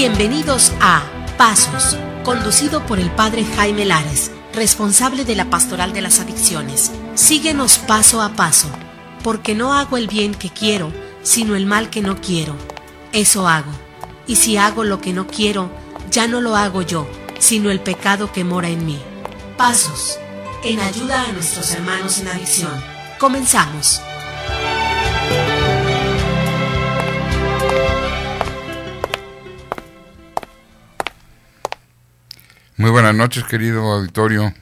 Bienvenidos a Pasos, conducido por el Padre Jaime Lares, responsable de la Pastoral de las Adicciones. Síguenos paso a paso, porque no hago el bien que quiero, sino el mal que no quiero. Eso hago. Y si hago lo que no quiero, ya no lo hago yo, sino el pecado que mora en mí. Pasos, en ayuda a nuestros hermanos en adicción. Comenzamos. Muy buenas noches, querido auditorio,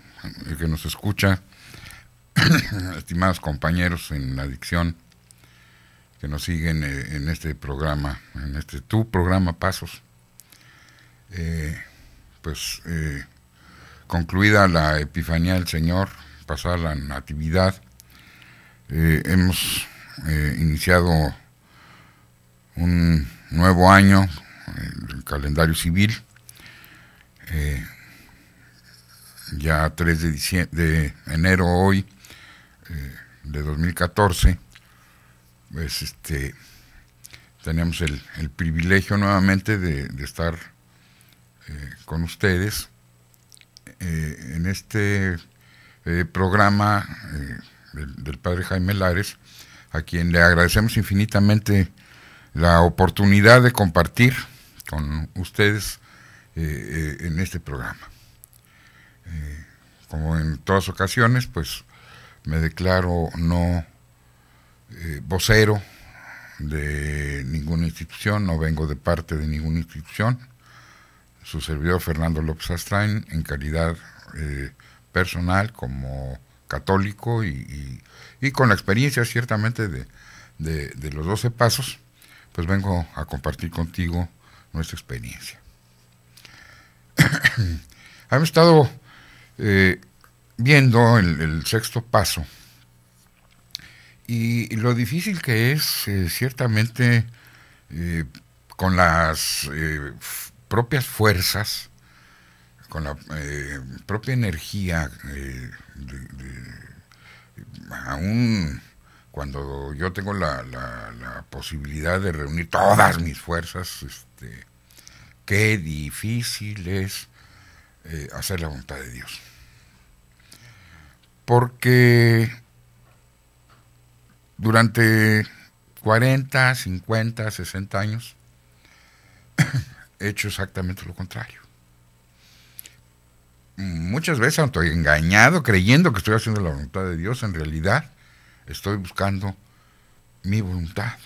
el eh, que nos escucha, estimados compañeros en la adicción que nos siguen eh, en este programa, en este tu programa Pasos. Eh, pues eh, concluida la Epifanía del Señor, pasada la Natividad, eh, hemos iniciado un nuevo año, el calendario civil. Eh, ya 3 de, de enero hoy eh, de 2014, pues este, tenemos el, privilegio nuevamente de, estar eh, con ustedes eh, en este programa del, del, padre Jaime Lares, a quien le agradecemos infinitamente la oportunidad de compartir con ustedes en este programa. Eh, como en todas ocasiones, pues me declaro no eh, vocero de ninguna institución, no vengo de parte de ninguna institución. Su servidor Fernando López Astrain, en calidad eh, personal como católico y, con la experiencia ciertamente de, los 12 pasos, pues vengo a compartir contigo nuestra experiencia. Hemos estado eh, viendo el, sexto paso y lo difícil que es eh, ciertamente eh, con las propias fuerzas, con la propia energía, aún cuando yo tengo la, posibilidad de reunir todas mis fuerzas, este, qué difícil es eh, hacer la voluntad de Dios. Porque durante 40, 50, 60 años he hecho exactamente lo contrario. Muchas veces estoy engañado creyendo que estoy haciendo la voluntad de Dios, en realidad estoy buscando mi voluntad,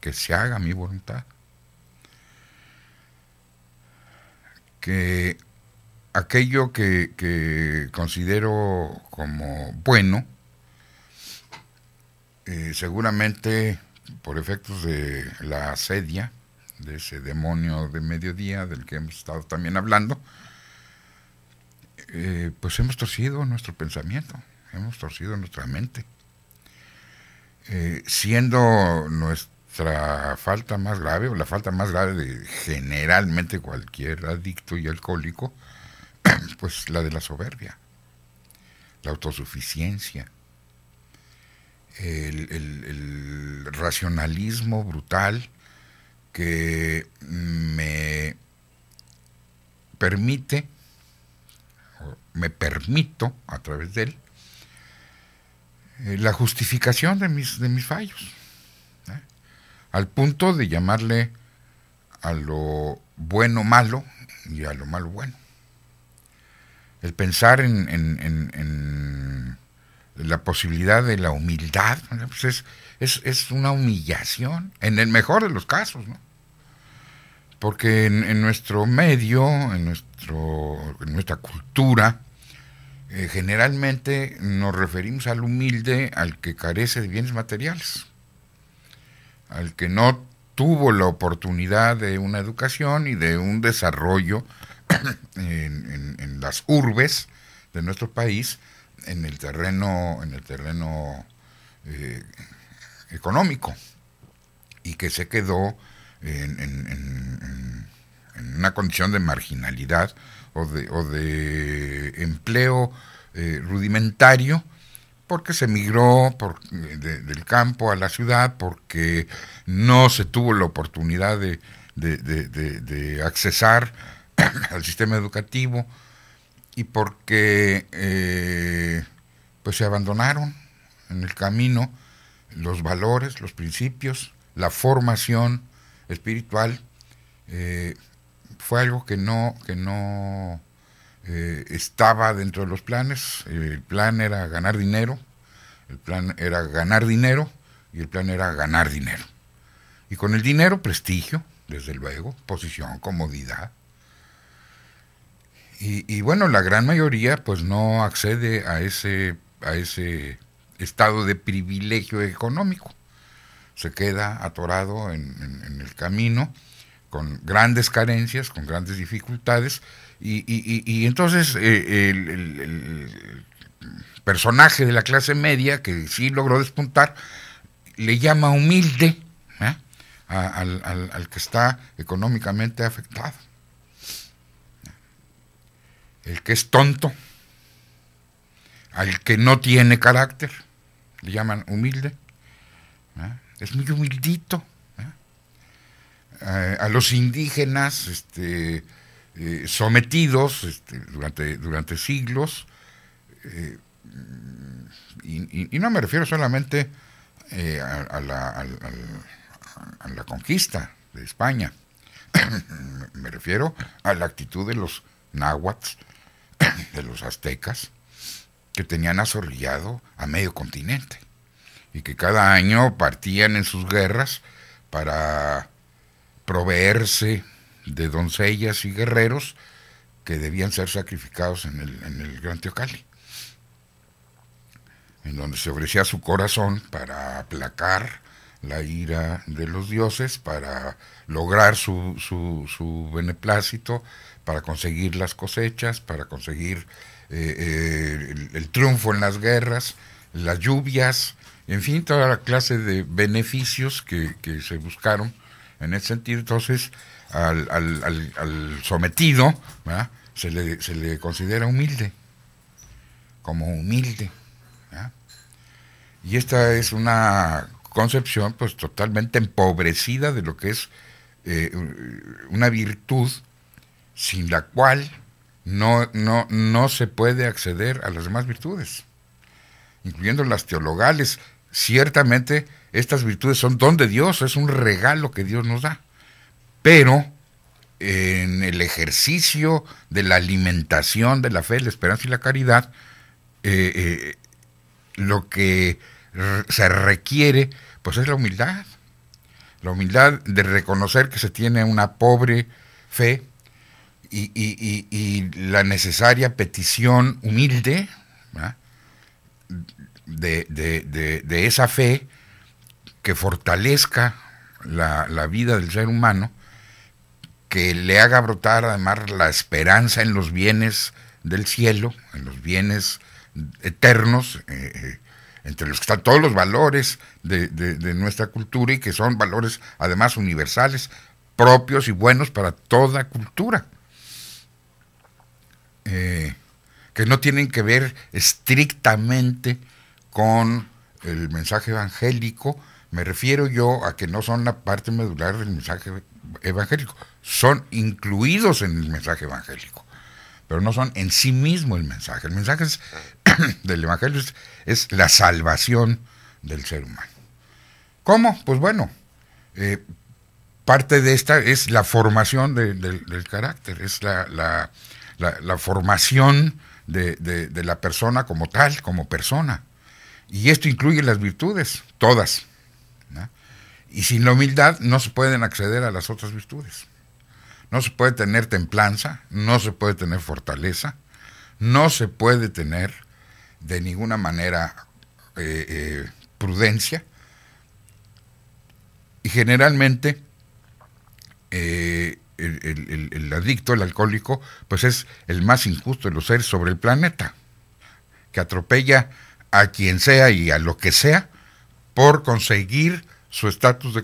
que se haga mi voluntad. que aquello que, considero como bueno, eh, seguramente por efectos de la sedia de ese demonio de mediodía del que hemos estado también hablando, eh, pues hemos torcido nuestro pensamiento, hemos torcido nuestra mente, eh, siendo nuestra falta más grave o la falta más grave de generalmente cualquier adicto y alcohólico, pues la de la soberbia, la autosuficiencia, el, racionalismo brutal que me permite, me permito a través de él, eh, la justificación de mis, de mis fallos, al punto de llamarle a lo bueno malo y a lo malo bueno el pensar en, la posibilidad de la humildad, pues es, una humillación, en el mejor de los casos, ¿no? Porque en, nuestro medio, en, nuestro, nuestra cultura, eh, generalmente nos referimos al humilde, al que carece de bienes materiales, al que no tuvo la oportunidad de una educación y de un desarrollo en, las urbes de nuestro país, en el terreno, en el terreno eh, económico, y que se quedó en, una condición de marginalidad o de, empleo eh, rudimentario, porque se migró por, eh, del campo a la ciudad, porque no se tuvo la oportunidad de, de accesar al sistema educativo y porque eh, pues se abandonaron en el camino los valores, los principios, la formación espiritual eh, fue algo que no que no eh, estaba dentro de los planes. El plan era ganar dinero, el plan era ganar dinero y el plan era ganar dinero. Y con el dinero prestigio, desde luego, posición, comodidad, y, bueno, la gran mayoría pues no accede a ese, a ese estado de privilegio económico. Se queda atorado en, el camino con grandes carencias, con grandes dificultades. Y, entonces eh, el, personaje de la clase media, que sí logró despuntar, le llama humilde ¿eh? al que está económicamente afectado el que es tonto, al que no tiene carácter, le llaman humilde, ¿ah? es muy humildito. ¿ah? Eh, a, los indígenas este, eh, sometidos este, durante, durante siglos, eh, y, no me refiero solamente a, la, a la conquista de España, me refiero a la actitud de los náhuatl de los aztecas que tenían azorrillado a medio continente y que cada año partían en sus guerras para proveerse de doncellas y guerreros que debían ser sacrificados en el, Gran Teocalli, en donde se ofrecía su corazón para aplacar la ira de los dioses para lograr su, su, beneplácito, para conseguir las cosechas, para conseguir eh, eh, el, triunfo en las guerras, las lluvias, en fin, toda la clase de beneficios que, se buscaron en ese sentido. Entonces, al, sometido se le, considera humilde, como humilde. Y esta es una concepción pues totalmente empobrecida de lo que es eh, una virtud sin la cual no, no, no se puede acceder a las demás virtudes, incluyendo las teologales. Ciertamente estas virtudes son don de Dios, es un regalo que Dios nos da, pero en el ejercicio de la alimentación de la fe, la esperanza y la caridad, eh, eh, lo que se requiere, pues es la humildad. La humildad de reconocer que se tiene una pobre fe y, la necesaria petición humilde de, esa fe que fortalezca la, vida del ser humano, que le haga brotar además la esperanza en los bienes del cielo, en los bienes eternos, eh, eh, entre los que están todos los valores de, nuestra cultura y que son valores además universales, propios y buenos para toda cultura, eh, que no tienen que ver estrictamente con el mensaje evangélico, me refiero yo a que no son la parte medular del mensaje evangélico, son incluidos en el mensaje evangélico, pero no son en sí mismo el mensaje. El mensaje es del Evangelio es, la salvación del ser humano. ¿Cómo? Pues bueno, eh, parte de esta es la formación del carácter, es la, formación de, la persona como tal, como persona. Y esto incluye las virtudes, todas. Y sin la humildad no se pueden acceder a las otras virtudes. No se puede tener templanza, no se puede tener fortaleza, no se puede tener de ninguna manera eh, eh, prudencia y generalmente eh, el, adicto, el alcohólico, pues es el más injusto de los seres sobre el planeta, que atropella a quien sea y a lo que sea por conseguir su estatus de,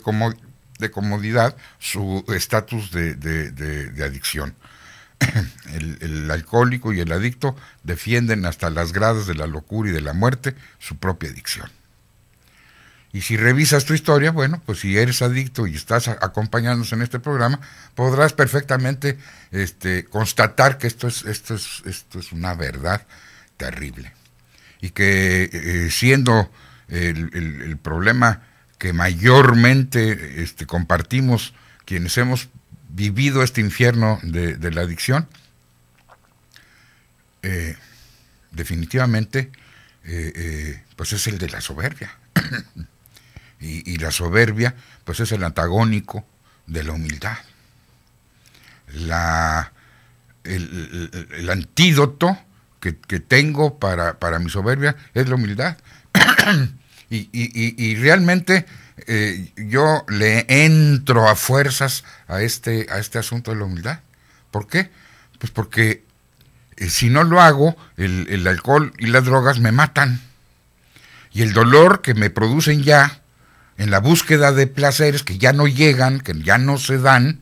comodidad, su estatus de adicción. el, alcohólico y el adicto defienden hasta las gradas de la locura y de la muerte su propia adicción. Y si revisas tu historia, bueno, pues si eres adicto y estás acompañándonos en este programa, podrás perfectamente este, constatar que esto es, esto, es, esto es una verdad terrible. Y que eh, siendo el, problema que mayormente este, compartimos quienes hemos vivido este infierno de, la adicción, eh, definitivamente, eh, eh, pues es el de la soberbia. y, la soberbia, pues es el antagónico de la humildad. La, el, antídoto que, tengo para, para mi soberbia es la humildad. y, realmente eh, yo le entro a fuerzas a este, a este asunto de la humildad. ¿Por qué? Pues porque eh, si no lo hago, el, alcohol y las drogas me matan. Y el dolor que me producen ya, en la búsqueda de placeres que ya no llegan, que ya no se dan,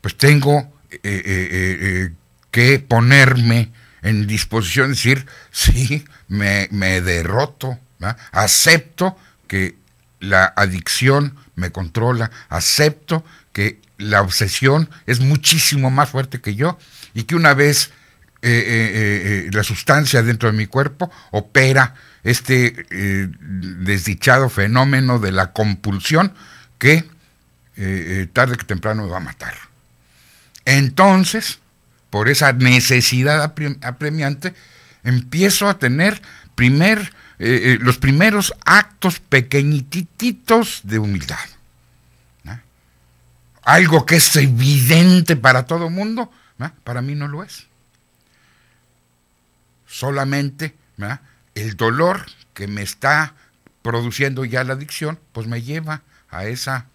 pues tengo eh, que ponerme en disposición de decir, sí, me, me derroto Acepto que la adicción me controla, acepto que la obsesión es muchísimo más fuerte que yo y que una vez eh, eh, eh, la sustancia dentro de mi cuerpo opera este desdichado fenómeno de la compulsión que tarde que temprano me va a matar. Entonces, por esa necesidad apremiante, empiezo a tener primer eh, eh, los primeros actos pequeñititos de humildad. Algo que es evidente para todo mundo, para mí no lo es. Solamente el dolor que me está produciendo ya la adicción, pues me lleva a esa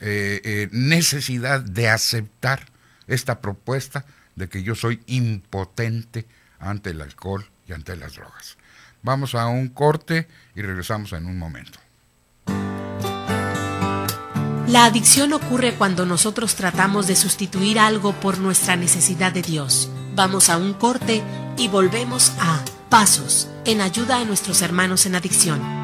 eh, necesidad de aceptar esta propuesta de que yo soy impotente ante el alcohol y ante las drogas. Vamos a un corte y regresamos en un momento. La adicción ocurre cuando nosotros tratamos de sustituir algo por nuestra necesidad de Dios. Vamos a un corte y volvemos a Pasos en ayuda a nuestros hermanos en adicción.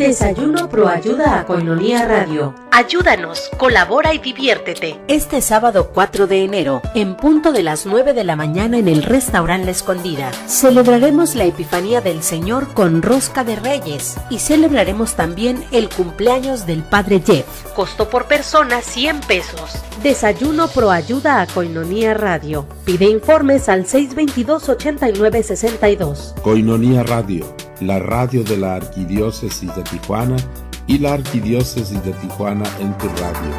Desayuno Pro Ayuda a Coinonía Radio. Ayúdanos, colabora y diviértete. Este sábado 4 de enero, en punto de las 9 de la mañana en el restaurante La Escondida, celebraremos la Epifanía del Señor con Rosca de Reyes y celebraremos también el cumpleaños del Padre Jeff. Costo por persona 100 pesos. Desayuno Pro Ayuda a Coinonía Radio. Pide informes al 622-8962. Coinonía Radio la radio de la Arquidiócesis de Tijuana y la Arquidiócesis de Tijuana en tu radio.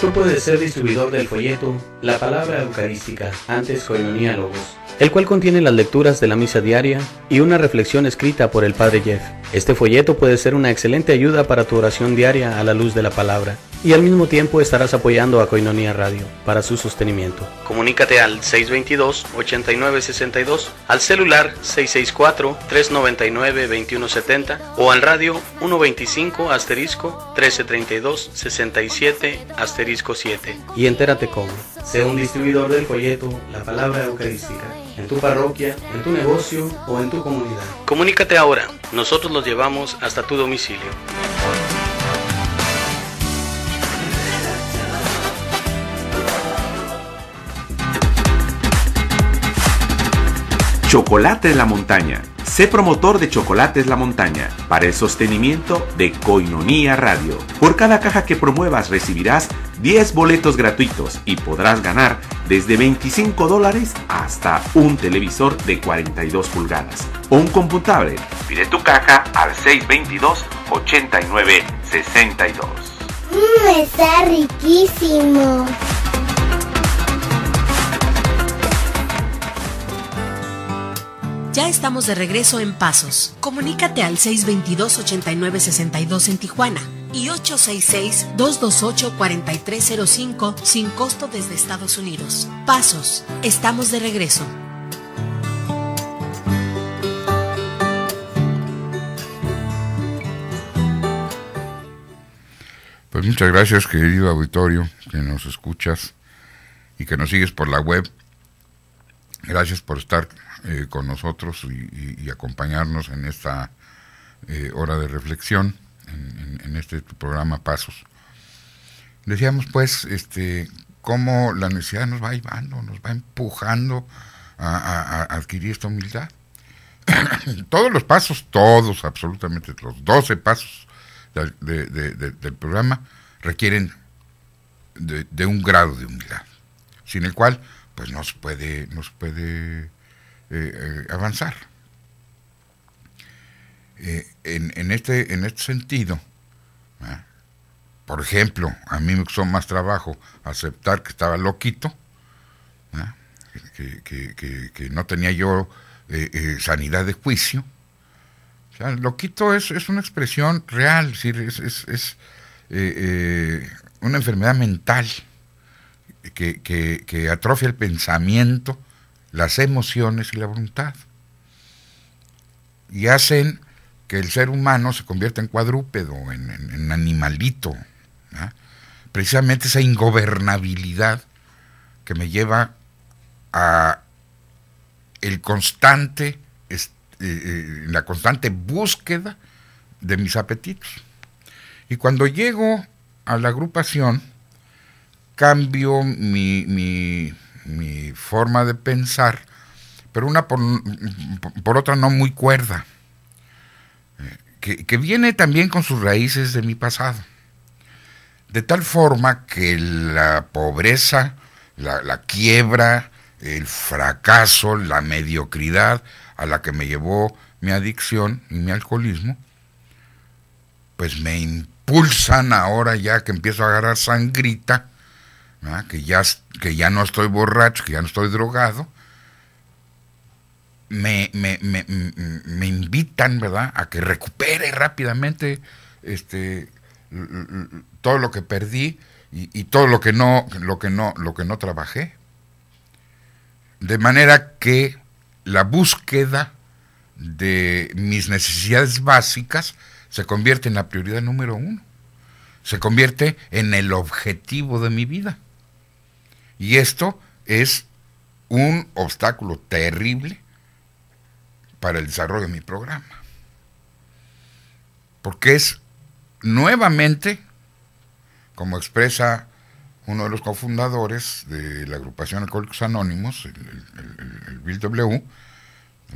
Tú puedes ser distribuidor del folleto La Palabra Eucarística, antes Coinonía Logos, el cual contiene las lecturas de la misa diaria y una reflexión escrita por el Padre Jeff. Este folleto puede ser una excelente ayuda para tu oración diaria a la luz de la palabra y al mismo tiempo estarás apoyando a Coinonia Radio para su sostenimiento. Comunícate al 622-8962, al celular 664-399-2170 o al radio 125 1332 67 asterisco 7 y entérate cómo. Sea un distribuidor del folleto La Palabra Eucarística en tu parroquia, en tu negocio o en tu comunidad. Comunícate ahora, nosotros los llevamos hasta tu domicilio. Chocolate en la montaña Sé promotor de Chocolates La Montaña para el sostenimiento de Coinonía Radio. Por cada caja que promuevas recibirás 10 boletos gratuitos y podrás ganar desde 25 dólares hasta un televisor de 42 pulgadas o un computable. Pide tu caja al 622 8962 Mmm, está riquísimo. Ya estamos de regreso en Pasos. Comunícate al 622-8962 en Tijuana y 866-228-4305 sin costo desde Estados Unidos. Pasos, estamos de regreso. Pues muchas gracias querido auditorio que nos escuchas y que nos sigues por la web. Gracias por estar eh, con nosotros y, acompañarnos en esta eh, hora de reflexión, en, este programa Pasos. Decíamos pues este, cómo la necesidad nos va llevando, nos va empujando a, adquirir esta humildad. todos los pasos, todos, absolutamente los 12 pasos del programa requieren de, un grado de humildad, sin el cual pues no se puede, no se puede eh, eh, avanzar. Eh, en, este, en este sentido, ¿ah? por ejemplo, a mí me costó más trabajo aceptar que estaba loquito, ¿ah? que, no tenía yo sanidad de juicio. loquito es, una expresión real, es, es, una enfermedad mental que atrofia el pensamiento las emociones y la voluntad. Y hacen que el ser humano se convierta en cuadrúpedo, en, animalito. Precisamente esa ingobernabilidad que me lleva a el constante, eh, eh, la constante búsqueda de mis apetitos. Y cuando llego a la agrupación, cambio mi mi forma de pensar, pero una por, otra no muy cuerda, eh, que, viene también con sus raíces de mi pasado. De tal forma que la pobreza, la, la quiebra, el fracaso, la mediocridad a la que me llevó mi adicción y mi alcoholismo, pues me impulsan ahora ya que empiezo a agarrar sangrita que ya, que ya no estoy borracho, que ya no estoy drogado, me, me, me, invitan ¿verdad? a que recupere rápidamente este, todo lo que perdí y, y, todo lo que no, lo que no, lo que no trabajé. De manera que la búsqueda de mis necesidades básicas se convierte en la prioridad número uno, se convierte en el objetivo de mi vida. Y esto es un obstáculo terrible para el desarrollo de mi programa. Porque es nuevamente, como expresa uno de los cofundadores de la agrupación Alcohólicos Anónimos, el, Bill W,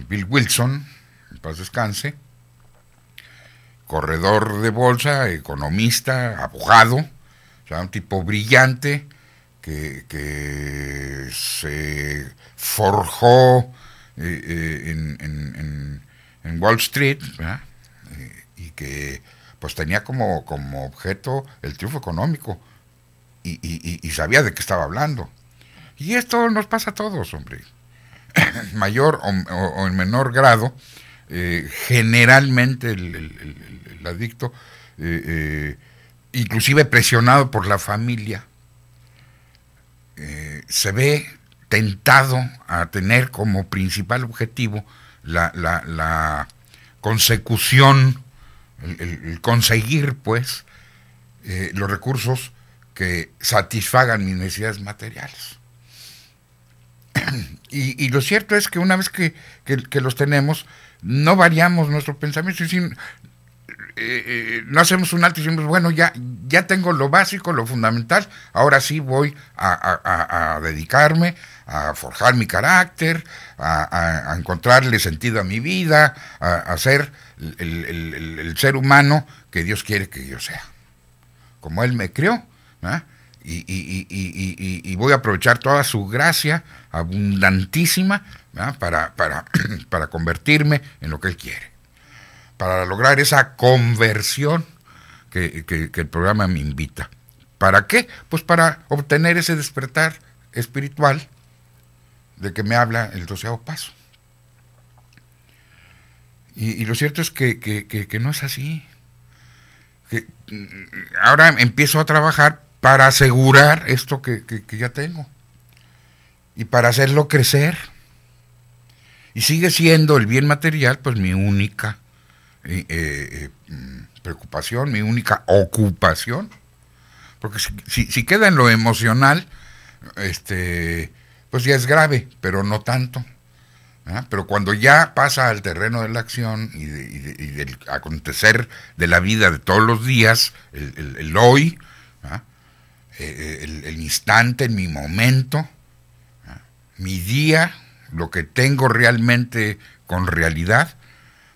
Bill Wilson, en paz descanse, corredor de bolsa, economista, abogado, un tipo brillante, que, se forjó eh, eh, en, Wall Street y que pues tenía como, como objeto el triunfo económico y, sabía de qué estaba hablando. Y esto nos pasa a todos, hombre. Mayor o, en menor grado, eh, generalmente el, adicto, inclusive presionado por la familia, eh, se ve tentado a tener como principal objetivo la, consecución, el, conseguir pues eh, los recursos que satisfagan mis necesidades materiales. Y, lo cierto es que una vez que, los tenemos, no variamos nuestro pensamiento, eh, eh, no hacemos un alto y decimos, bueno, ya, ya tengo lo básico, lo fundamental, ahora sí voy a, dedicarme a forjar mi carácter, a, encontrarle sentido a mi vida, a, ser el, ser humano que Dios quiere que yo sea, como Él me creó, y, voy a aprovechar toda su gracia abundantísima para, para convertirme en lo que Él quiere para lograr esa conversión que, el programa me invita. ¿Para qué? Pues para obtener ese despertar espiritual de que me habla el doceavo paso. Y, lo cierto es que, que no es así. Mm, ahora empiezo a trabajar para asegurar esto que, ya tengo y para hacerlo crecer. Y sigue siendo el bien material, pues mi única eh, eh, mm, preocupación, mi única ocupación, porque si, queda en lo emocional, este, pues ya es grave, pero no tanto. Pero cuando ya pasa al terreno de la acción y, del acontecer de la vida de todos los días, el, hoy, eh, el, instante, mi momento, mi día, lo que tengo realmente con realidad,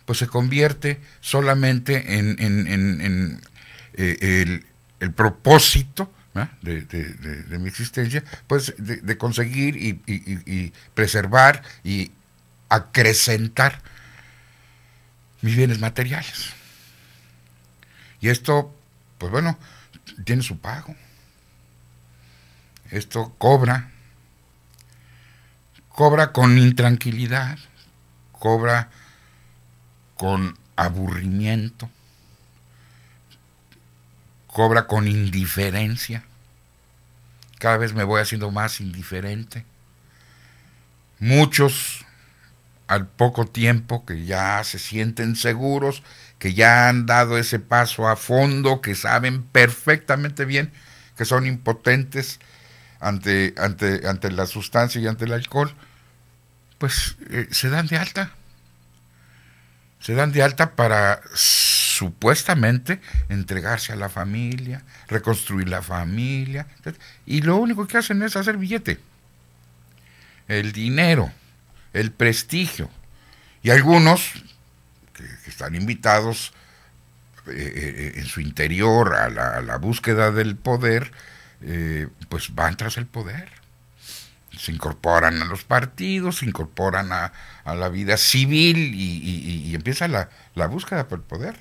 pues se convierte solamente en, eh, el, propósito de, mi existencia, pues de, conseguir y, y, preservar y acrecentar mis bienes materiales. Y esto, pues bueno, tiene su pago. Esto cobra, cobra con intranquilidad, cobra con aburrimiento, cobra con indiferencia. Cada vez me voy haciendo más indiferente. Muchos al poco tiempo que ya se sienten seguros, que ya han dado ese paso a fondo, que saben perfectamente bien que son impotentes ante, ante, ante la sustancia y ante el alcohol, pues eh, se dan de alta se dan de alta para supuestamente entregarse a la familia, reconstruir la familia, y lo único que hacen es hacer billete. El dinero, el prestigio. Y algunos que, están invitados eh, eh, en su interior a la, búsqueda del poder, eh, pues van tras el poder se incorporan a los partidos, se incorporan a, la vida civil y, empieza la, búsqueda por el poder.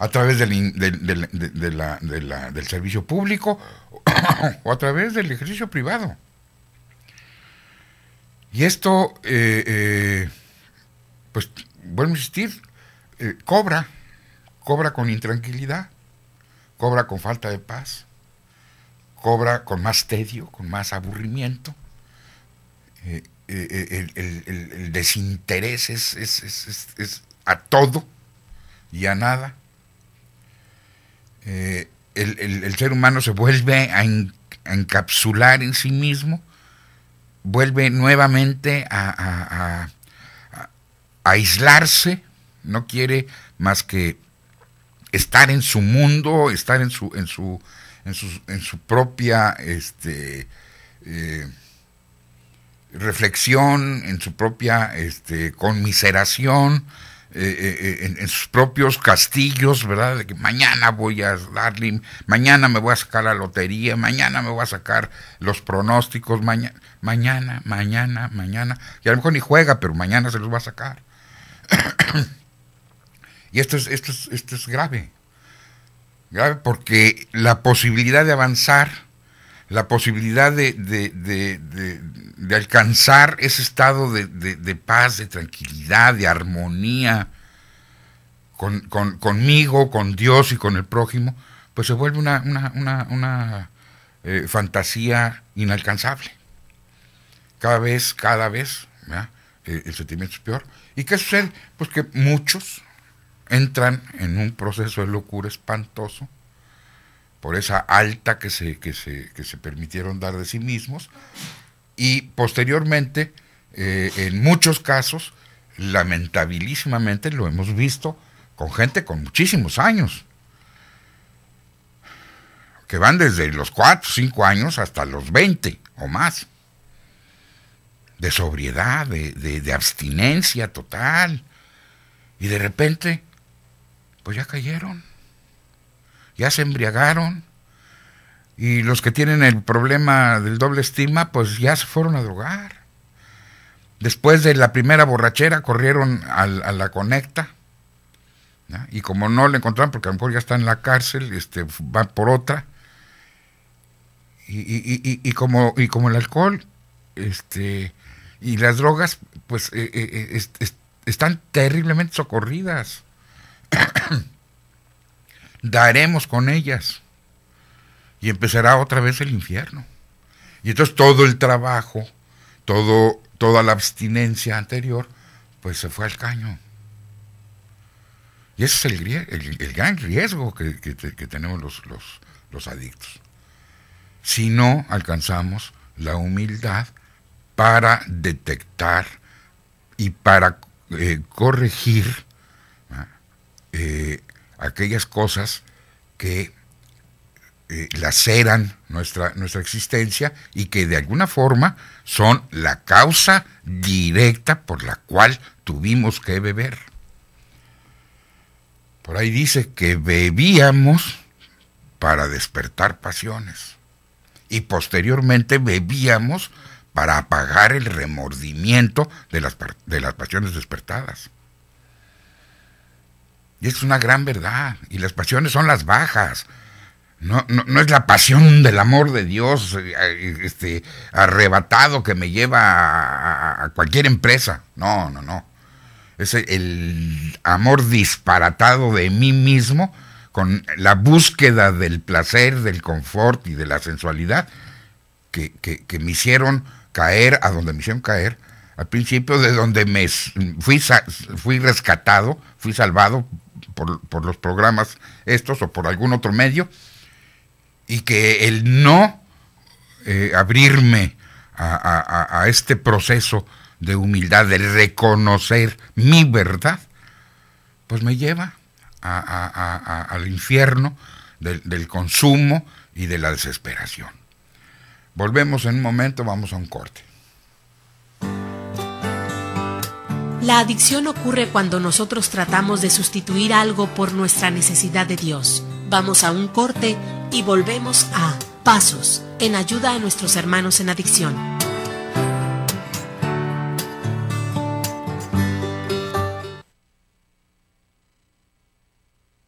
A través del, del, del, del servicio público o a través del ejercicio privado. Y esto, eh, eh, pues, vuelvo a insistir, eh, cobra, cobra con intranquilidad, cobra con falta de paz cobra con más tedio, con más aburrimiento. Eh, eh, eh, el, desinterés es, a todo y a nada. el, ser humano se vuelve a, encapsular en sí mismo, vuelve nuevamente a, a aislarse, no quiere más que estar en su mundo, estar en su, en su en su, propia este, eh, reflexión, en su propia este, conmiseración, eh, eh, en, sus propios castillos, ¿verdad? De que mañana voy a darle, mañana me voy a sacar la lotería, mañana me voy a sacar los pronósticos, mañana, mañana, mañana, mañana. Y a lo mejor ni juega, pero mañana se los va a sacar. y esto es, esto es, esto es grave porque la posibilidad de avanzar, la posibilidad de, alcanzar ese estado de, paz, de tranquilidad, de armonía conmigo, con Dios y con el prójimo, pues se vuelve una, eh, fantasía inalcanzable. Cada vez, cada vez, eh, el sentimiento es peor. ¿Y qué sucede? Pues que muchos, entran en un proceso de locura espantoso por esa alta que se, se, permitieron dar de sí mismos y posteriormente, eh, en muchos casos, lamentabilísimamente lo hemos visto con gente con muchísimos años, que van desde los 4, 5 años hasta los 20 o más, de sobriedad, de abstinencia total, y de repente pues ya cayeron, ya se embriagaron. Y los que tienen el problema del doble estima, pues ya se fueron a drogar. Después de la primera borrachera corrieron a, la conecta. Y como no la encontraron, porque a lo mejor ya está en la cárcel, este, van por otra. Y, como, y como el alcohol este, y las drogas, pues eh, eh, eh, están terriblemente socorridas. daremos con ellas. Y empezará otra vez el infierno. Y entonces todo el trabajo, todo, toda la abstinencia anterior, pues se fue al caño. Y ese es el, gran riesgo que, tenemos los, los, adictos. Si no alcanzamos la humildad para detectar y para eh, corregir eh, aquellas cosas que eh, laceran nuestra, nuestra existencia y que de alguna forma son la causa directa por la cual tuvimos que beber. Por ahí dice que bebíamos para despertar pasiones y posteriormente bebíamos para apagar el remordimiento de las, de las pasiones despertadas. Y es una gran verdad. Y las pasiones son las bajas. No, no, es la pasión del amor de Dios eh, eh, este, arrebatado que me lleva a, cualquier empresa. No, no, no. Es el amor disparatado de mí mismo con la búsqueda del placer, del confort y de la sensualidad que, que me hicieron caer a donde me hicieron caer. Al principio de donde me fui, fui rescatado, fui salvado por, los programas estos o por algún otro medio, y que el no eh, abrirme a, este proceso de humildad, de reconocer mi verdad, pues me lleva al infierno del consumo y de la desesperación. Volvemos en un momento, vamos a un corte. La adicción ocurre cuando nosotros tratamos de sustituir algo por nuestra necesidad de Dios. Vamos a un corte y volvemos a Pasos en ayuda a nuestros hermanos en adicción.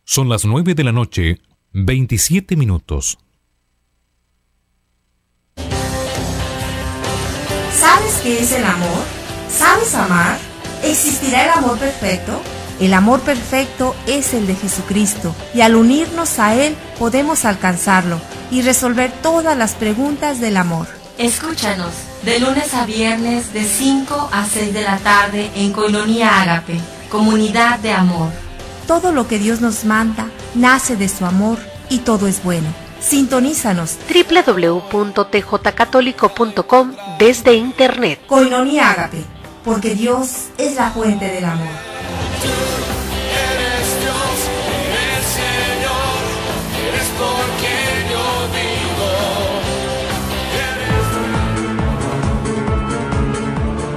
Son las 9 de la noche, 27 minutos. ¿Sabes qué es el amor? ¿Sabes amar? ¿Existirá el amor perfecto? El amor perfecto es el de Jesucristo y al unirnos a Él podemos alcanzarlo y resolver todas las preguntas del amor. Escúchanos de lunes a viernes de 5 a 6 de la tarde en Colonia Ágape, Comunidad de Amor. Todo lo que Dios nos manda nace de su amor y todo es bueno. Sintonízanos www.tjcatolico.com desde internet. Colonia Ágape porque Dios es la fuente del amor.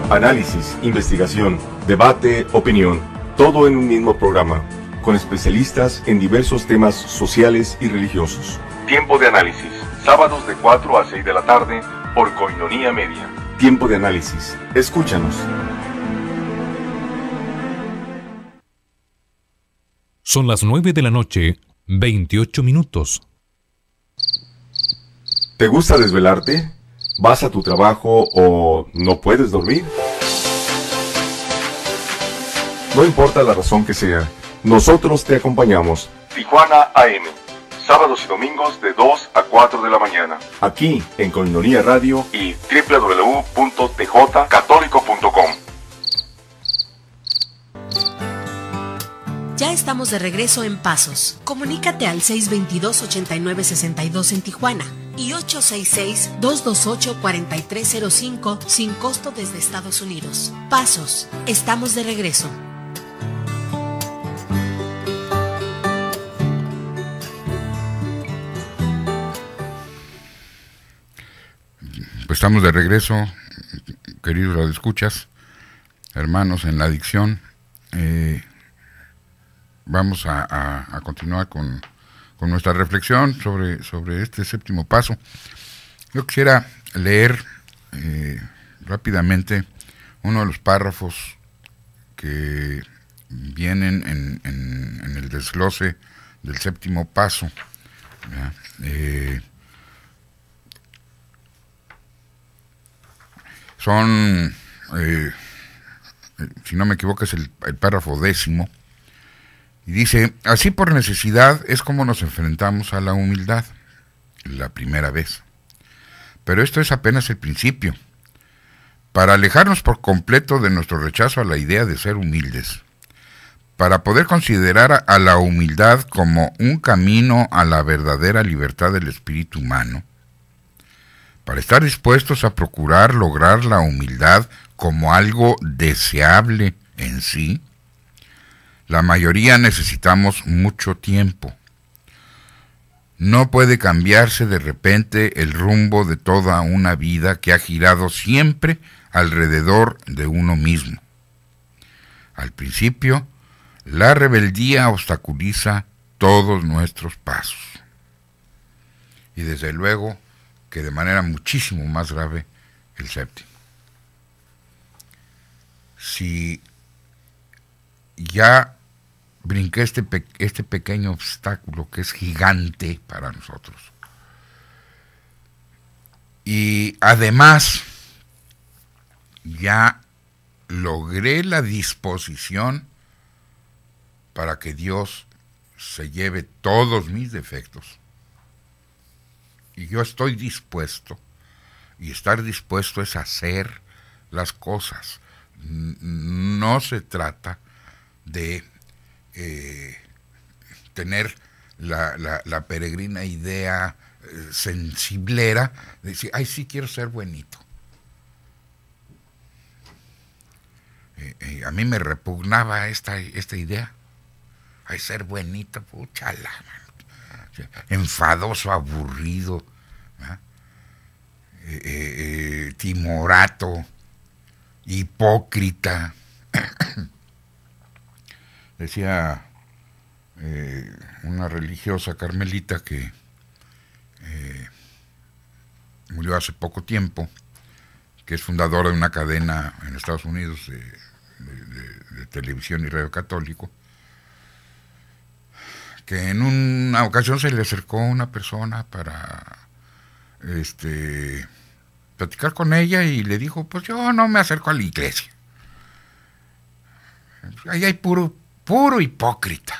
Análisis, investigación, debate, opinión, todo en un mismo programa, con especialistas en diversos temas sociales y religiosos. Tiempo de análisis, sábados de 4 a 6 de la tarde por Coinonía Media. Tiempo de análisis. Escúchanos. Son las 9 de la noche, 28 minutos. ¿Te gusta desvelarte? ¿Vas a tu trabajo o no puedes dormir? No importa la razón que sea, nosotros te acompañamos. Tijuana AM sábados y domingos de 2 a 4 de la mañana. Aquí en Coinonía Radio y www.tjcatólico.com. Ya estamos de regreso en Pasos. Comunícate al 622-8962 en Tijuana y 866-228-4305 sin costo desde Estados Unidos. Pasos, estamos de regreso. Estamos de regreso, queridos escuchas hermanos en la adicción. Eh, vamos a, continuar con, nuestra reflexión sobre, sobre este séptimo paso. Yo quisiera leer eh, rápidamente uno de los párrafos que vienen en, el desglose del séptimo paso. Son, eh, eh, si no me equivoco, es el párrafo décimo. Y dice, así por necesidad es como nos enfrentamos a la humildad la primera vez. Pero esto es apenas el principio. Para alejarnos por completo de nuestro rechazo a la idea de ser humildes, para poder considerar a la humildad como un camino a la verdadera libertad del espíritu humano, para estar dispuestos a procurar lograr la humildad como algo deseable en sí, la mayoría necesitamos mucho tiempo. No puede cambiarse de repente el rumbo de toda una vida que ha girado siempre alrededor de uno mismo. Al principio, la rebeldía obstaculiza todos nuestros pasos. Y desde luego, que de manera muchísimo más grave el séptimo. Si ya brinqué este, este pequeño obstáculo que es gigante para nosotros, y además ya logré la disposición para que Dios se lleve todos mis defectos y yo estoy dispuesto, y estar dispuesto es hacer las cosas. No se trata de eh, tener la, peregrina idea eh, sensiblera de decir, ay, sí quiero ser buenito. Eh, a mí me repugnaba esta, esta idea. Ay, ser buenito, pucha la enfadoso, aburrido, ¿ah? eh, eh, eh, timorato, hipócrita. Decía una religiosa carmelita que murió hace poco tiempo, que es fundadora de una cadena en Estados Unidos de televisión y radio católico, en una ocasión se le acercó una persona para este platicar con ella y le dijo, pues yo no me acerco a la iglesia. Ahí hay puro, puro hipócrita.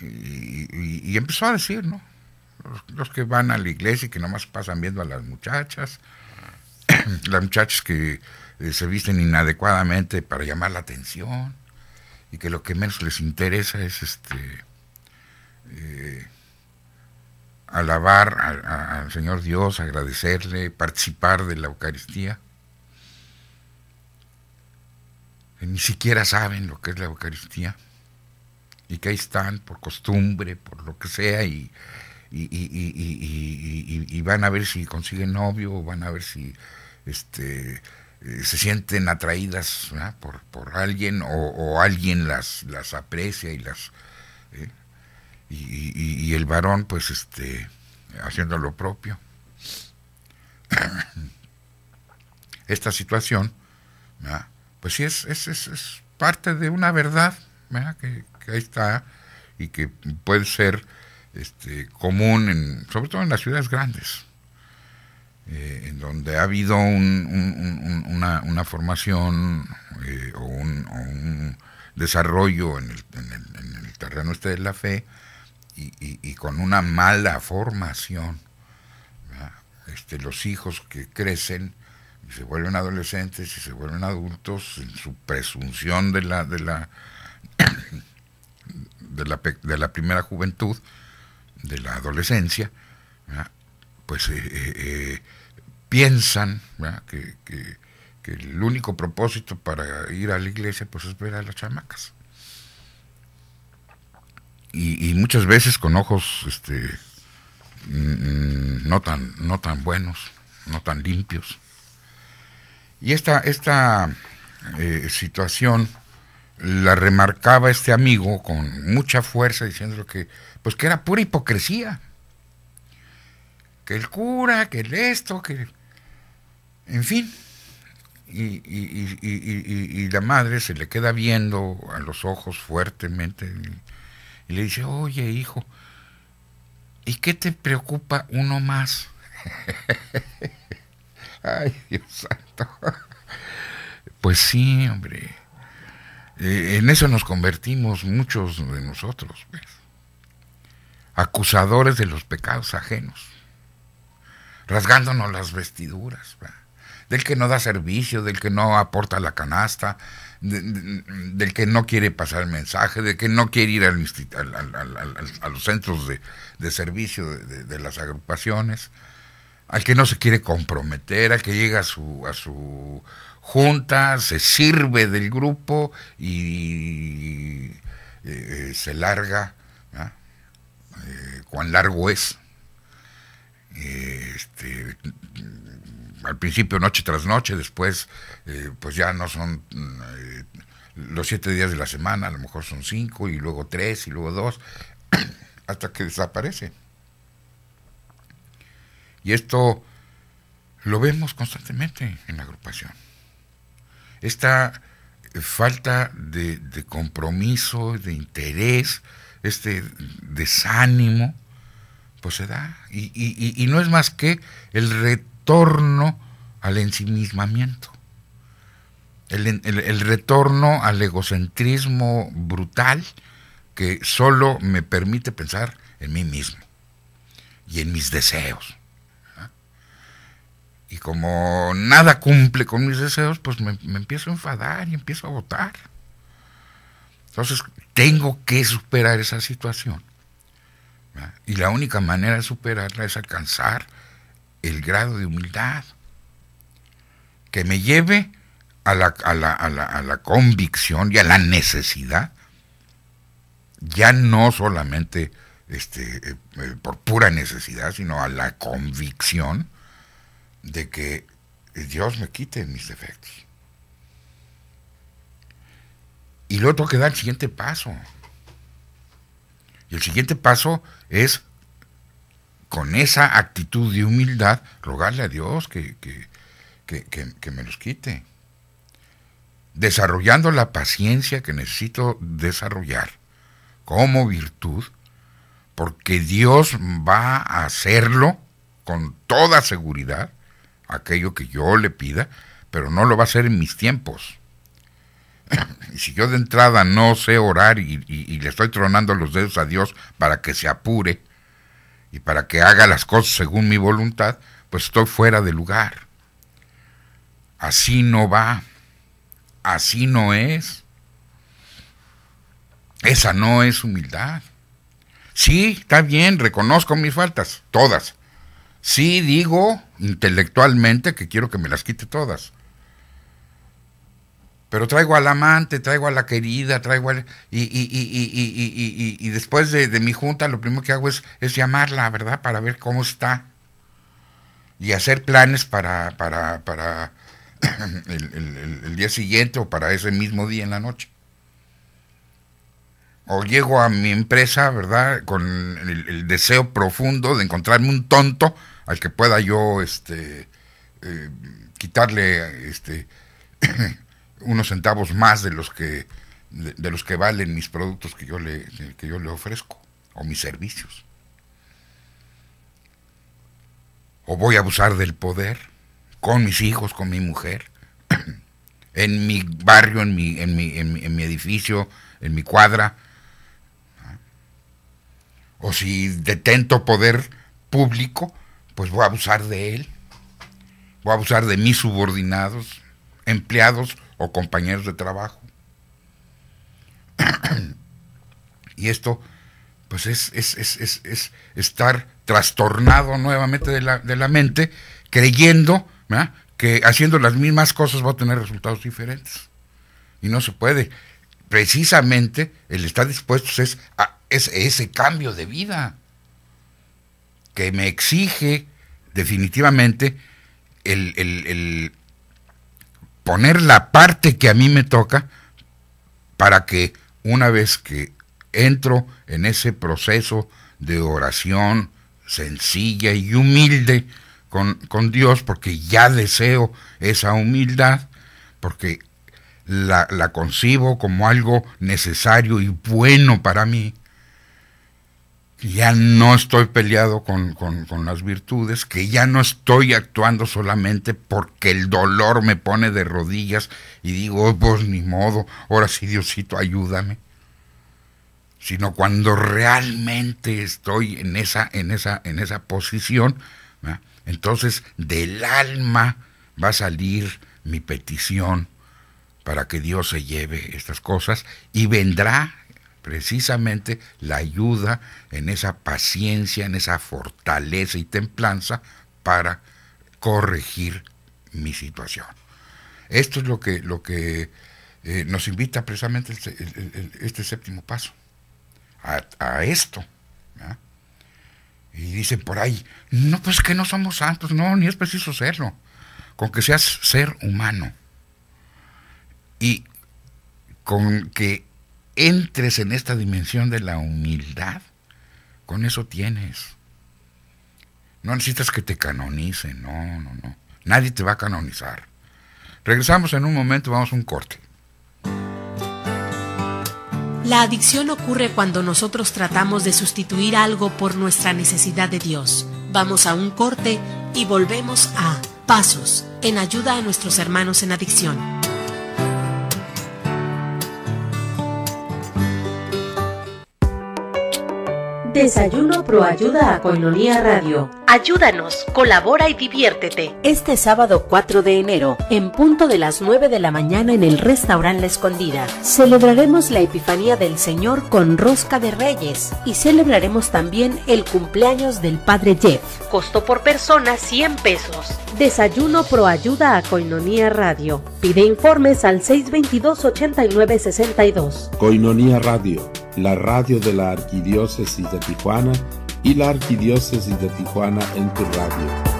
Y, empezó a decir, ¿no? Los, que van a la iglesia y que nomás pasan viendo a las muchachas, las muchachas que eh, se visten inadecuadamente para llamar la atención y que lo que menos les interesa es este eh, alabar al Señor Dios, agradecerle, participar de la Eucaristía. ni siquiera saben lo que es la Eucaristía y que ahí están por costumbre, por lo que sea, y, van a ver si consiguen novio, van a ver si este, eh, se sienten atraídas por, alguien o, alguien las, las aprecia y las... ¿eh? Y, el varón pues este haciendo lo propio. Esta situación, pues sí es, es, parte de una verdad que, que, ahí está y que puede ser este, común, sobre todo en las ciudades grandes. Eh, en donde ha habido una, formación eh, o, un, desarrollo en el, terreno este de la fe y, con una mala formación. Este, los hijos que crecen y se vuelven adolescentes y se vuelven adultos en su presunción de la de la de la, primera juventud de la adolescencia pues eh, piensan que, el único propósito para ir a la iglesia pues es ver a las chamacas. Y, muchas veces con ojos este, mm, mm, no, tan, no tan buenos, no tan limpios. Y esta, esta eh, situación la remarcaba este amigo con mucha fuerza diciendo que pues que era pura hipocresía que el cura que el esto que en fin, y, la madre se le queda viendo a los ojos fuertemente y, le dice, oye hijo, ¿y qué te preocupa uno más? Ay, Dios santo. pues sí, hombre. Eh, en eso nos convertimos muchos de nosotros, pues. acusadores de los pecados ajenos, rasgándonos las vestiduras. ¿verdad? del que no da servicio, del que no aporta la canasta, del que no quiere pasar el mensaje, del que no quiere ir al, a los centros de, servicio de, las agrupaciones, al que no se quiere comprometer, al que llega a su, a su junta, se sirve del grupo y eh, se larga. Eh, cuán largo es. este, al principio noche tras noche, después eh, pues ya no son mm, eh, los siete días de la semana, a lo mejor son cinco y luego tres y luego dos, hasta que desaparece. Y esto lo vemos constantemente en la agrupación. Esta eh, falta de, compromiso, de interés, este desánimo, pues se da. Y, no es más que el, retorno retorno al ensimismamiento, el, retorno al egocentrismo brutal que solo me permite pensar en mí mismo y en mis deseos. ¿ah? Y como nada cumple con mis deseos, pues me, empiezo a enfadar y empiezo a votar. Entonces, tengo que superar esa situación. Y la única manera de superarla es alcanzar el grado de humildad que me lleve a la, convicción y a la necesidad, ya no solamente este, eh, eh, por pura necesidad, sino a la convicción de que Dios me quite mis defectos. Y luego tengo que dar el siguiente paso. Y el siguiente paso es con esa actitud de humildad, rogarle a Dios que, me los quite. Desarrollando la paciencia que necesito desarrollar como virtud, porque Dios va a hacerlo con toda seguridad, aquello que yo le pida, pero no lo va a hacer en mis tiempos. y si yo de entrada no sé orar y le estoy tronando los dedos a Dios para que se apure, y para que haga las cosas según mi voluntad, pues estoy fuera de lugar. Así no va, así no es. Esa no es humildad. Sí, está bien, reconozco mis faltas, todas. Sí digo intelectualmente que quiero que me las quite todas pero traigo al amante, traigo a la querida, traigo al... Y, y, después de, mi junta lo primero que hago es, es, llamarla, ¿verdad? Para ver cómo está. Y hacer planes para, para, el, día siguiente o para ese mismo día en la noche. O llego a mi empresa, ¿verdad? Con el, deseo profundo de encontrarme un tonto al que pueda yo este, eh, quitarle este, unos centavos más de los que de, los que valen mis productos que yo le que yo le ofrezco o mis servicios. O voy a abusar del poder con mis hijos, con mi mujer, en mi barrio, en mi, en mi, en mi edificio, en mi cuadra. O si detento poder público, pues voy a abusar de él. Voy a abusar de mis subordinados, empleados o compañeros de trabajo. y esto, pues es, es, es, es, estar trastornado nuevamente de la, mente, creyendo que haciendo las mismas cosas va a tener resultados diferentes. Y no se puede. Precisamente el estar dispuesto es a ese cambio de vida que me exige definitivamente el, poner la parte que a mí me toca para que una vez que entro en ese proceso de oración sencilla y humilde con, con Dios, porque ya deseo esa humildad, porque la, la concibo como algo necesario y bueno para mí, ya no estoy peleado con, las virtudes, que ya no estoy actuando solamente porque el dolor me pone de rodillas y digo, oh, pues ni modo, ahora sí Diosito, ayúdame, sino cuando realmente estoy en esa, en esa, en esa posición, entonces del alma va a salir mi petición para que Dios se lleve estas cosas y vendrá precisamente la ayuda en esa paciencia, en esa fortaleza y templanza para corregir mi situación. Esto es lo que, lo que eh, nos invita precisamente este séptimo paso, a, esto. Y dicen por ahí, no, pues que no somos santos, no, ni es preciso serlo, con que seas ser humano. Y con que entres en esta dimensión de la humildad, con eso tienes. No necesitas que te canonicen, no, no, no. Nadie te va a canonizar. Regresamos en un momento, vamos a un corte. La adicción ocurre cuando nosotros tratamos de sustituir algo por nuestra necesidad de Dios. Vamos a un corte y volvemos a Pasos en ayuda a nuestros hermanos en adicción. Desayuno Pro Ayuda a Coinonía Radio. Ayúdanos, colabora y diviértete. Este sábado 4 de enero, en punto de las 9 de la mañana en el restaurante La Escondida, celebraremos la Epifanía del Señor con Rosca de Reyes y celebraremos también el cumpleaños del Padre Jeff. Costo por persona 100 pesos. Desayuno Pro Ayuda a Coinonía Radio. Pide informes al 622 8962 Coinonía Radio la radio de la Arquidiócesis de Tijuana y la Arquidiócesis de Tijuana en tu radio.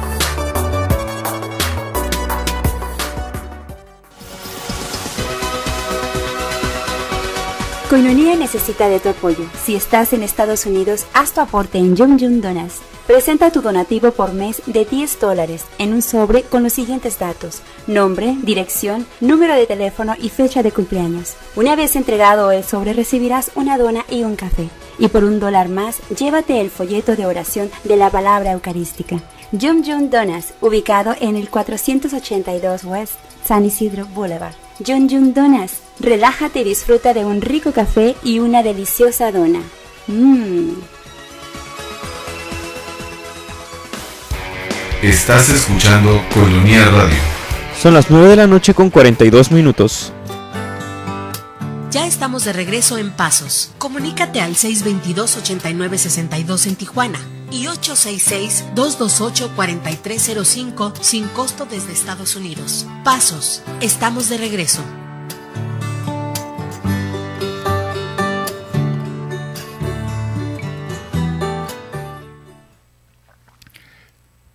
Coinonía necesita de tu apoyo. Si estás en Estados Unidos, haz tu aporte en Yum Yum Donas. Presenta tu donativo por mes de 10 dólares en un sobre con los siguientes datos, nombre, dirección, número de teléfono y fecha de cumpleaños. Una vez entregado el sobre recibirás una dona y un café. Y por un dólar más, llévate el folleto de oración de la palabra eucarística. Yum Yum Donas, ubicado en el 482 West San Isidro Boulevard. Yum Yum Donas, Relájate y disfruta de un rico café y una deliciosa dona. Mmm. Estás escuchando Colonia Radio. Son las 9 de la noche con 42 minutos. Ya estamos de regreso en Pasos. Comunícate al 622-8962 en Tijuana y 866-228-4305 sin costo desde Estados Unidos. Pasos, estamos de regreso.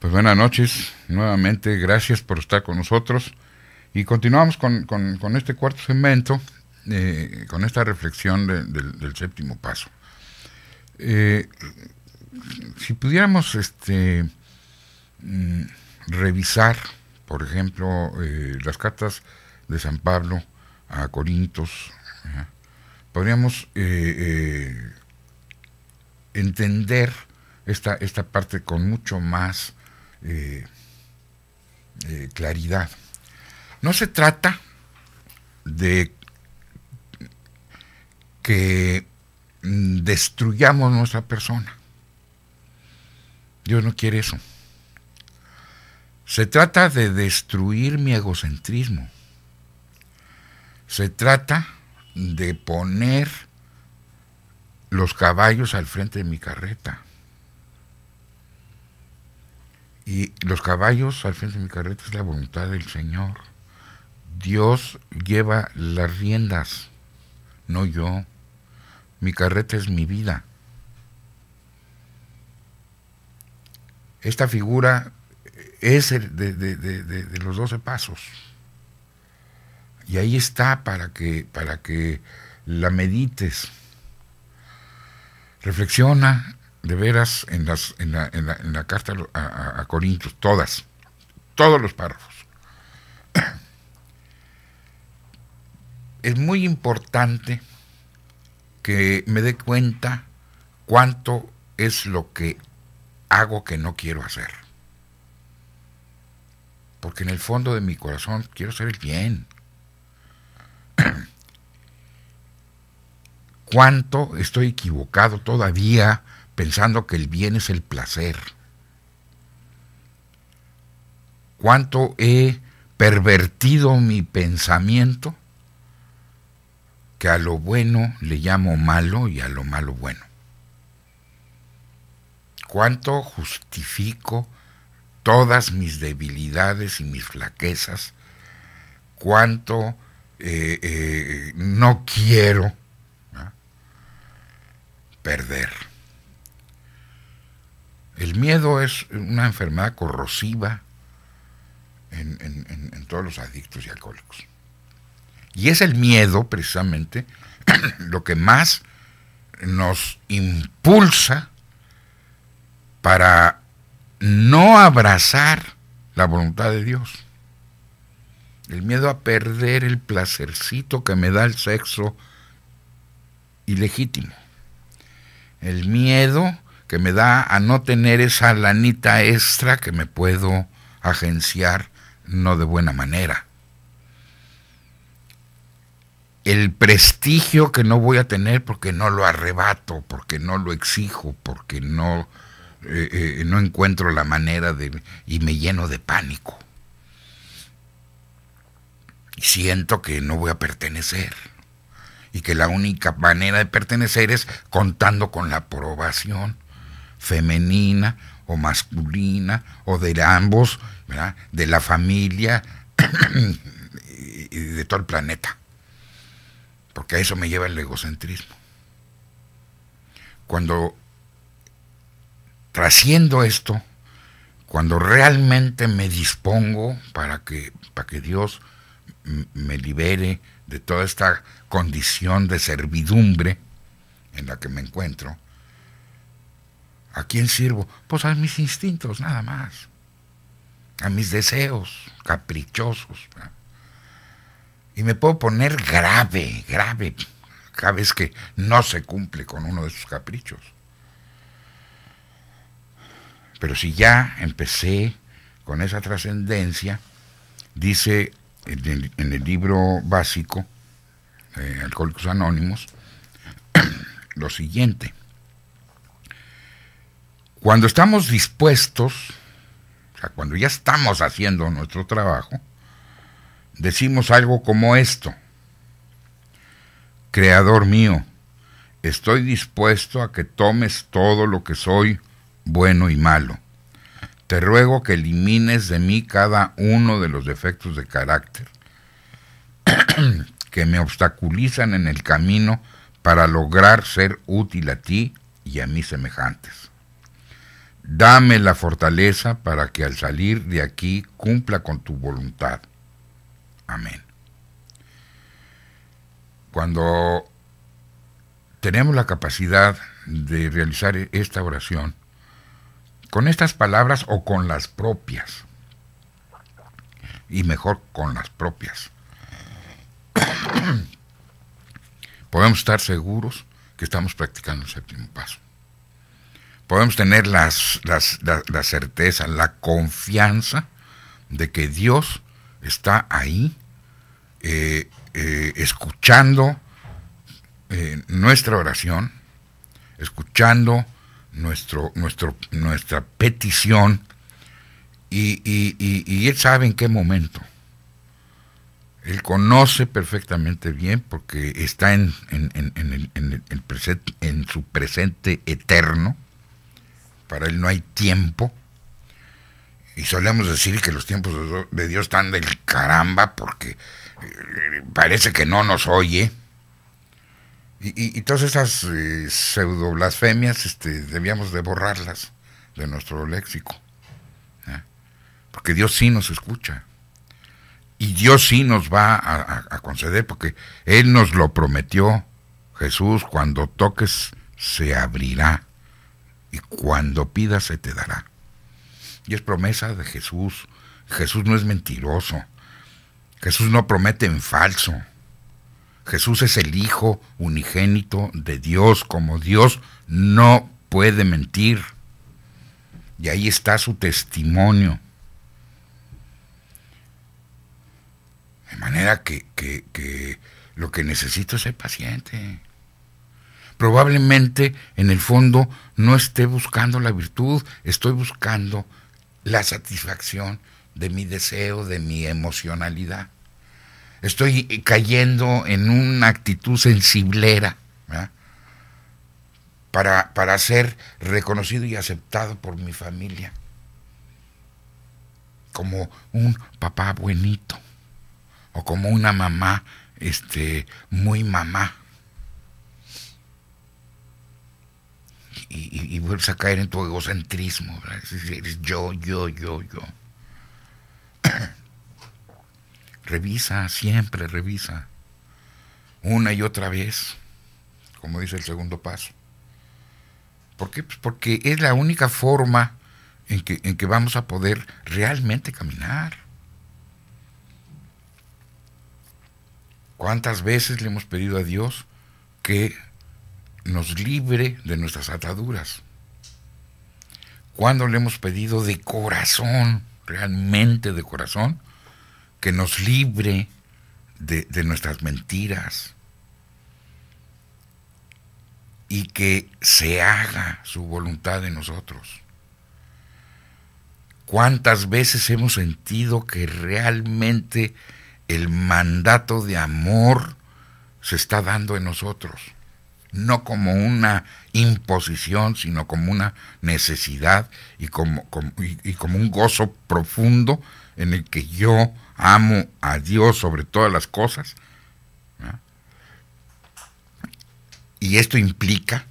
Pues buenas noches, nuevamente gracias por estar con nosotros y continuamos con, este cuarto segmento, eh, con esta reflexión del séptimo paso. Eh, si pudiéramos este, mm, revisar, por ejemplo, eh, las cartas de San Pablo a Corintios, podríamos entender esta, esta parte con mucho más eh, eh, claridad. No se trata de que destruyamos nuestra persona. Dios no quiere eso. Se trata de destruir mi egocentrismo. Se trata de poner los caballos al frente de mi carreta. Y los caballos al fin de mi carreta es la voluntad del Señor. Dios lleva las riendas, no yo. Mi carreta es mi vida. Esta figura es de, de, los doce pasos. Y ahí está para que, para que la medites. Reflexiona de veras en, las, en, la, en, la, carta a, Corintios, todas, todos los párrafos. Es muy importante que me dé cuenta cuánto es lo que hago que no quiero hacer. Porque en el fondo de mi corazón quiero hacer el bien. ¿Cuánto estoy equivocado todavía pensando que el bien es el placer. Cuánto he pervertido mi pensamiento que a lo bueno le llamo malo y a lo malo bueno. Cuánto justifico todas mis debilidades y mis flaquezas. Cuánto eh, eh, no quiero perder. El miedo es una enfermedad corrosiva en, todos los adictos y alcohólicos. Y es el miedo precisamente lo que más nos impulsa para no abrazar la voluntad de Dios. El miedo a perder el placercito que me da el sexo ilegítimo. El miedo que me da a no tener esa lanita extra que me puedo agenciar no de buena manera. El prestigio que no voy a tener porque no lo arrebato, porque no lo exijo, porque no, eh, eh, no encuentro la manera de... y me lleno de pánico. Y siento que no voy a pertenecer. Y que la única manera de pertenecer es contando con la aprobación femenina o masculina o de ambos, de la familia y de todo el planeta. Porque a eso me lleva el egocentrismo. Cuando trasciendo esto, cuando realmente me dispongo para que, para que Dios me libere de toda esta condición de servidumbre en la que me encuentro, ¿A quién sirvo? Pues a mis instintos, nada más. A mis deseos caprichosos. Y me puedo poner grave, grave, cada vez que no se cumple con uno de sus caprichos. Pero si ya empecé con esa trascendencia, dice en el, libro básico, eh, Alcohólicos Anónimos, lo siguiente. Cuando estamos dispuestos, o sea, cuando ya estamos haciendo nuestro trabajo, decimos algo como esto. Creador mío, estoy dispuesto a que tomes todo lo que soy, bueno y malo. Te ruego que elimines de mí cada uno de los defectos de carácter que me obstaculizan en el camino para lograr ser útil a ti y a mis semejantes. Dame la fortaleza para que al salir de aquí cumpla con tu voluntad. Amén. Cuando tenemos la capacidad de realizar esta oración, con estas palabras o con las propias, y mejor con las propias, podemos estar seguros que estamos practicando el séptimo paso podemos tener la, certeza, la confianza de que Dios está ahí eh, eh, escuchando eh, nuestra oración, escuchando nuestro, nuestro, nuestra petición y, Él sabe en qué momento. Él conoce perfectamente bien porque está en, presente, en su presente eterno para él no hay tiempo. Y solemos decir que los tiempos de Dios están del caramba porque eh, parece que no nos oye. Y, todas esas eh, pseudo blasfemias este, debíamos de borrarlas de nuestro léxico. ¿eh? Porque Dios sí nos escucha. Y Dios sí nos va a conceder porque Él nos lo prometió. Jesús, cuando toques, se abrirá y cuando pidas se te dará. Y es promesa de Jesús. Jesús no es mentiroso. Jesús no promete en falso. Jesús es el Hijo unigénito de Dios, como Dios no puede mentir. Y ahí está su testimonio. De manera que, que, que lo que necesito es ser paciente probablemente en el fondo no esté buscando la virtud, estoy buscando la satisfacción de mi deseo, de mi emocionalidad. Estoy cayendo en una actitud sensiblera para, ser reconocido y aceptado por mi familia como un papá buenito o como una mamá este muy mamá y, vuelves a caer en tu egocentrismo. Eres yo, yo, yo, yo. revisa, siempre revisa. Una y otra vez, como dice el segundo paso. ¿Por qué? Pues porque es la única forma en que, en que vamos a poder realmente caminar. ¿Cuántas veces le hemos pedido a Dios que nos libre de nuestras ataduras. ¿Cuándo le hemos pedido de corazón, realmente de corazón, que nos libre de, de nuestras mentiras? Y que se haga su voluntad en nosotros. ¿Cuántas veces hemos sentido que realmente el mandato de amor se está dando en nosotros? no como una imposición, sino como una necesidad y como, un gozo profundo en el que yo amo a Dios sobre todas las cosas. Y esto implica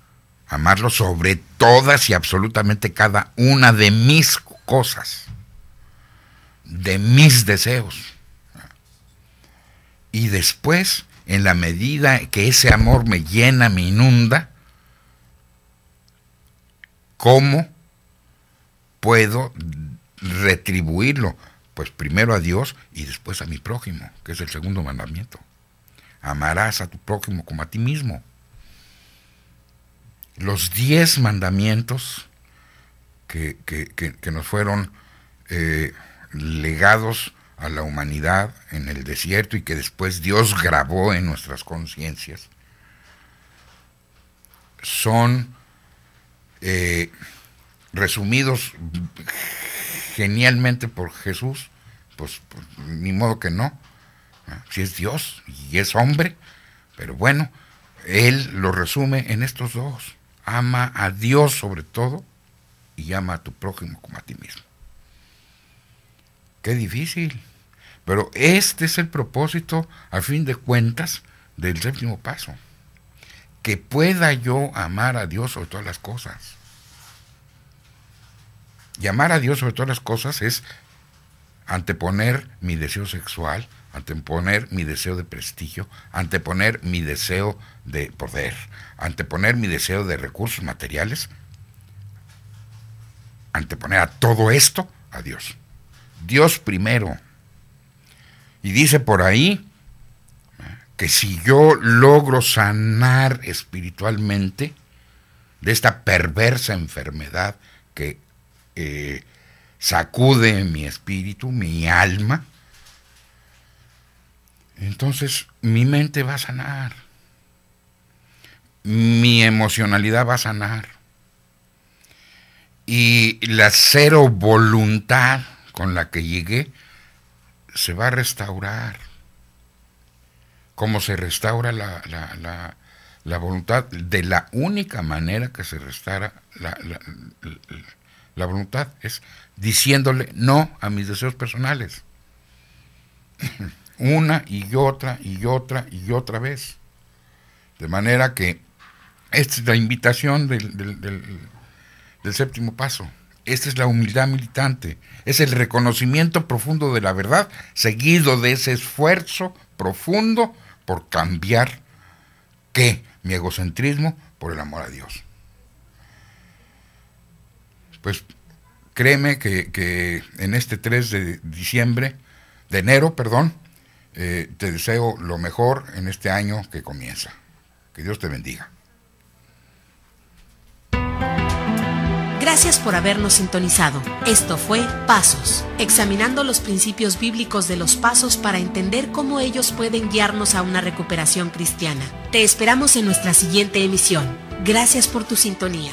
amarlo sobre todas y absolutamente cada una de mis cosas, de mis deseos. Y después en la medida que ese amor me llena, me inunda, ¿cómo puedo retribuirlo? Pues primero a Dios y después a mi prójimo, que es el segundo mandamiento. Amarás a tu prójimo como a ti mismo. Los diez mandamientos que, nos fueron eh, legados a la humanidad en el desierto y que después Dios grabó en nuestras conciencias, son eh, resumidos genialmente por Jesús, pues, pues, ni modo que no, ah, si es Dios y es hombre, pero bueno, Él lo resume en estos dos, ama a Dios sobre todo y ama a tu prójimo como a ti mismo. Qué difícil. Pero este es el propósito, a fin de cuentas, del séptimo paso. Que pueda yo amar a Dios sobre todas las cosas. Y amar a Dios sobre todas las cosas es anteponer mi deseo sexual, anteponer mi deseo de prestigio, anteponer mi deseo de poder, anteponer mi deseo de recursos materiales, anteponer a todo esto a Dios. Dios primero. Y dice por ahí que si yo logro sanar espiritualmente de esta perversa enfermedad que eh, sacude mi espíritu, mi alma, entonces mi mente va a sanar, mi emocionalidad va a sanar y la cero voluntad con la que llegué se va a restaurar, como se restaura la, la, la, voluntad, de la única manera que se restaura la voluntad es diciéndole no a mis deseos personales. Una y otra y otra y otra vez. De manera que esta es la invitación del, del, del séptimo paso. Esta es la humildad militante, es el reconocimiento profundo de la verdad, seguido de ese esfuerzo profundo por cambiar ¿qué? mi egocentrismo por el amor a Dios. Pues créeme que, en este 3 de diciembre, de enero, perdón, eh, te deseo lo mejor en este año que comienza. Que Dios te bendiga. Gracias por habernos sintonizado. Esto fue Pasos, examinando los principios bíblicos de los pasos para entender cómo ellos pueden guiarnos a una recuperación cristiana. Te esperamos en nuestra siguiente emisión. Gracias por tu sintonía.